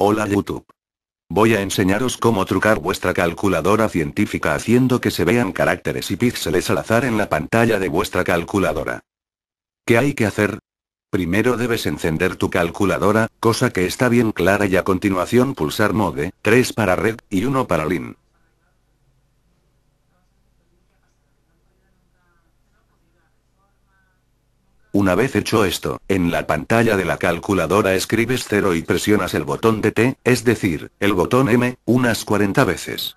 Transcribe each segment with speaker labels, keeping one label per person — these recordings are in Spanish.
Speaker 1: Hola YouTube. Voy a enseñaros cómo trucar vuestra calculadora científica haciendo que se vean caracteres y píxeles al azar en la pantalla de vuestra calculadora. ¿Qué hay que hacer? Primero debes encender tu calculadora, cosa que está bien clara y a continuación pulsar Mode, 3 para Red, y 1 para Lin. Una vez hecho esto, en la pantalla de la calculadora escribes 0 y presionas el botón de T, es decir, el botón M, unas 40 veces.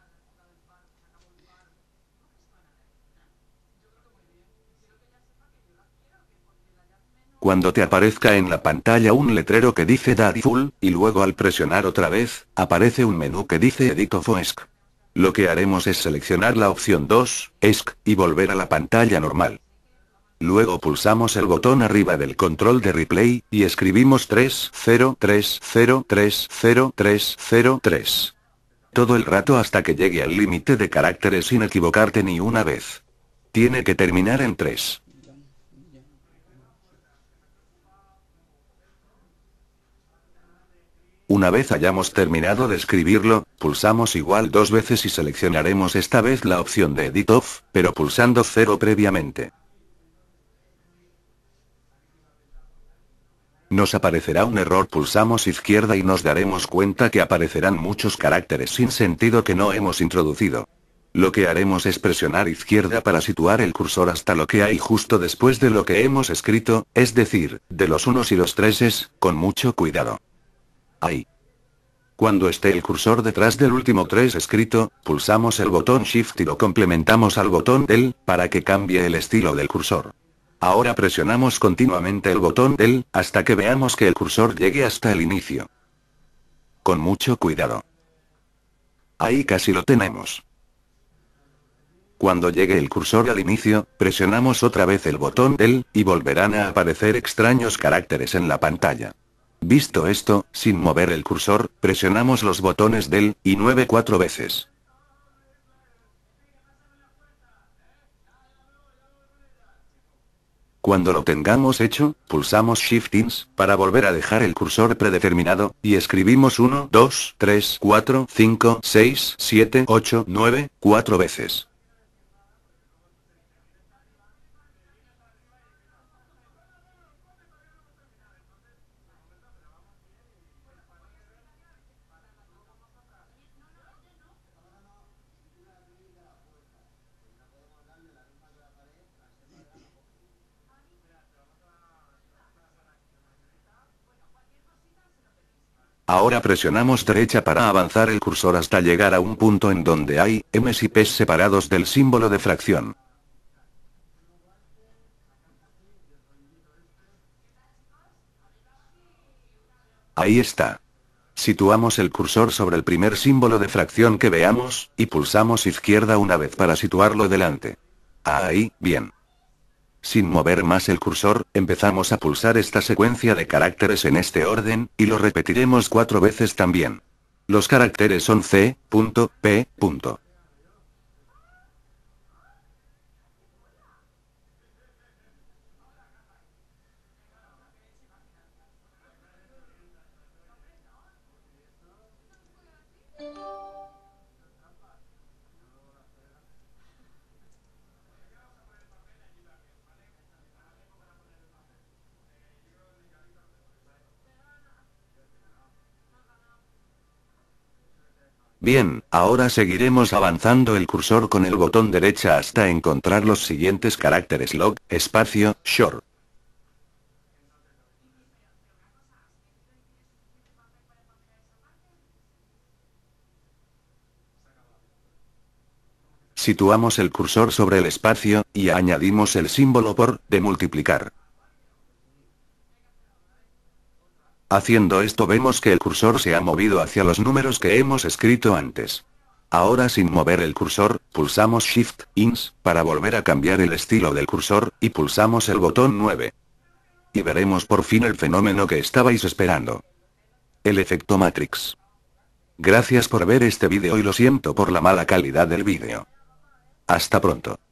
Speaker 1: Cuando te aparezca en la pantalla un letrero que dice Daddy Full, y luego al presionar otra vez, aparece un menú que dice Edit of Lo que haremos es seleccionar la opción 2, ESC, y volver a la pantalla normal. Luego pulsamos el botón arriba del control de replay, y escribimos 303030303. Todo el rato hasta que llegue al límite de caracteres sin equivocarte ni una vez. Tiene que terminar en 3. Una vez hayamos terminado de escribirlo, pulsamos igual dos veces y seleccionaremos esta vez la opción de Edit Off, pero pulsando 0 previamente. Nos aparecerá un error, pulsamos izquierda y nos daremos cuenta que aparecerán muchos caracteres sin sentido que no hemos introducido. Lo que haremos es presionar izquierda para situar el cursor hasta lo que hay justo después de lo que hemos escrito, es decir, de los unos y los treses, con mucho cuidado. Ahí. Cuando esté el cursor detrás del último tres escrito, pulsamos el botón Shift y lo complementamos al botón del, para que cambie el estilo del cursor. Ahora presionamos continuamente el botón del, hasta que veamos que el cursor llegue hasta el inicio. Con mucho cuidado. Ahí casi lo tenemos. Cuando llegue el cursor al inicio, presionamos otra vez el botón del, y volverán a aparecer extraños caracteres en la pantalla. Visto esto, sin mover el cursor, presionamos los botones del, y 9 cuatro veces. Cuando lo tengamos hecho, pulsamos Shift-Ins, para volver a dejar el cursor predeterminado, y escribimos 1, 2, 3, 4, 5, 6, 7, 8, 9, 4 veces. Ahora presionamos derecha para avanzar el cursor hasta llegar a un punto en donde hay m y p separados del símbolo de fracción. Ahí está. Situamos el cursor sobre el primer símbolo de fracción que veamos, y pulsamos izquierda una vez para situarlo delante. Ahí, bien. Sin mover más el cursor, empezamos a pulsar esta secuencia de caracteres en este orden, y lo repetiremos cuatro veces también. Los caracteres son C, punto, P, punto. Bien, ahora seguiremos avanzando el cursor con el botón derecha hasta encontrar los siguientes caracteres log, espacio, short. Situamos el cursor sobre el espacio, y añadimos el símbolo por, de multiplicar. Haciendo esto vemos que el cursor se ha movido hacia los números que hemos escrito antes. Ahora sin mover el cursor, pulsamos Shift, INS, para volver a cambiar el estilo del cursor, y pulsamos el botón 9. Y veremos por fin el fenómeno que estabais esperando. El efecto Matrix. Gracias por ver este vídeo y lo siento por la mala calidad del vídeo. Hasta pronto.